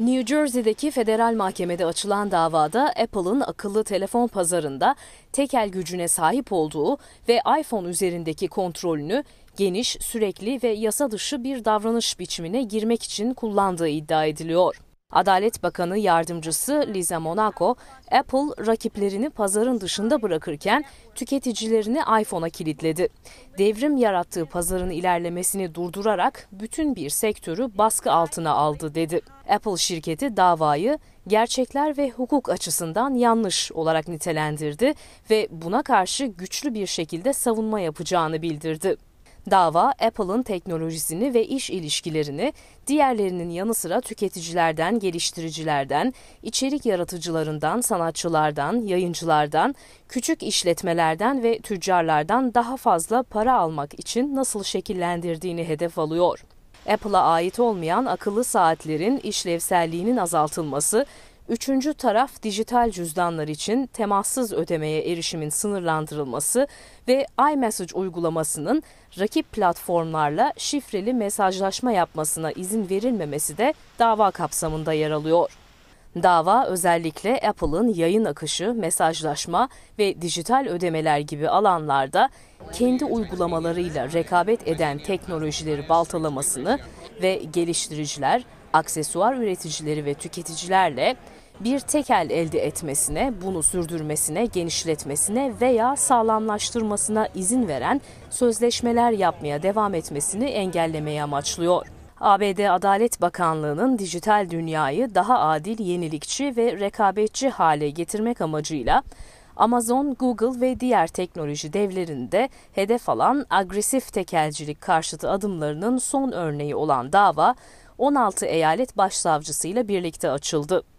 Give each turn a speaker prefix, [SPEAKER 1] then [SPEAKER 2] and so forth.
[SPEAKER 1] New Jersey'deki federal mahkemede açılan davada Apple'ın akıllı telefon pazarında tekel gücüne sahip olduğu ve iPhone üzerindeki kontrolünü geniş, sürekli ve yasa dışı bir davranış biçimine girmek için kullandığı iddia ediliyor. Adalet Bakanı yardımcısı Liza Monaco, Apple rakiplerini pazarın dışında bırakırken tüketicilerini iPhone'a kilitledi. Devrim yarattığı pazarın ilerlemesini durdurarak bütün bir sektörü baskı altına aldı dedi. Apple şirketi davayı gerçekler ve hukuk açısından yanlış olarak nitelendirdi ve buna karşı güçlü bir şekilde savunma yapacağını bildirdi. Dava Apple'ın teknolojisini ve iş ilişkilerini diğerlerinin yanı sıra tüketicilerden, geliştiricilerden, içerik yaratıcılarından, sanatçılardan, yayıncılardan, küçük işletmelerden ve tüccarlardan daha fazla para almak için nasıl şekillendirdiğini hedef alıyor. Apple'a ait olmayan akıllı saatlerin işlevselliğinin azaltılması Üçüncü taraf dijital cüzdanlar için temassız ödemeye erişimin sınırlandırılması ve iMessage uygulamasının rakip platformlarla şifreli mesajlaşma yapmasına izin verilmemesi de dava kapsamında yer alıyor. Dava özellikle Apple'ın yayın akışı, mesajlaşma ve dijital ödemeler gibi alanlarda kendi uygulamalarıyla rekabet eden teknolojileri baltalamasını ve geliştiriciler aksesuar üreticileri ve tüketicilerle bir tekel elde etmesine, bunu sürdürmesine, genişletmesine veya sağlamlaştırmasına izin veren sözleşmeler yapmaya devam etmesini engellemeyi amaçlıyor. ABD Adalet Bakanlığı'nın dijital dünyayı daha adil, yenilikçi ve rekabetçi hale getirmek amacıyla Amazon, Google ve diğer teknoloji devlerinde hedef alan agresif tekelcilik karşıtı adımlarının son örneği olan dava 16 eyalet başsavcısıyla birlikte açıldı.